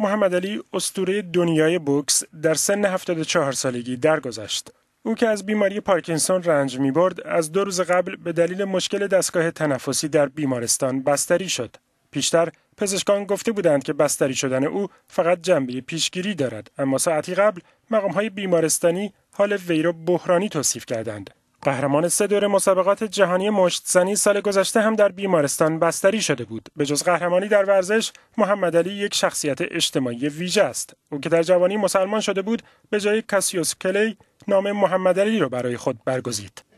محمد علی استوره دنیای بوکس در سن 74 سالگی درگذشت. او که از بیماری پارکینسون رنج می برد، از دو روز قبل به دلیل مشکل دستگاه تنفسی در بیمارستان بستری شد. پیشتر پزشکان گفته بودند که بستری شدن او فقط جنبه پیشگیری دارد اما ساعتی قبل مقام های بیمارستانی حال وی را بحرانی توصیف کردند قهرمان سه دور مسابقات جهانی مشتزنی سال گذشته هم در بیمارستان بستری شده بود. به جز قهرمانی در ورزش، محمد علی یک شخصیت اجتماعی ویژه است. او که در جوانی مسلمان شده بود، به جای کاسیوس کلی نام محمد علی را برای خود برگزید.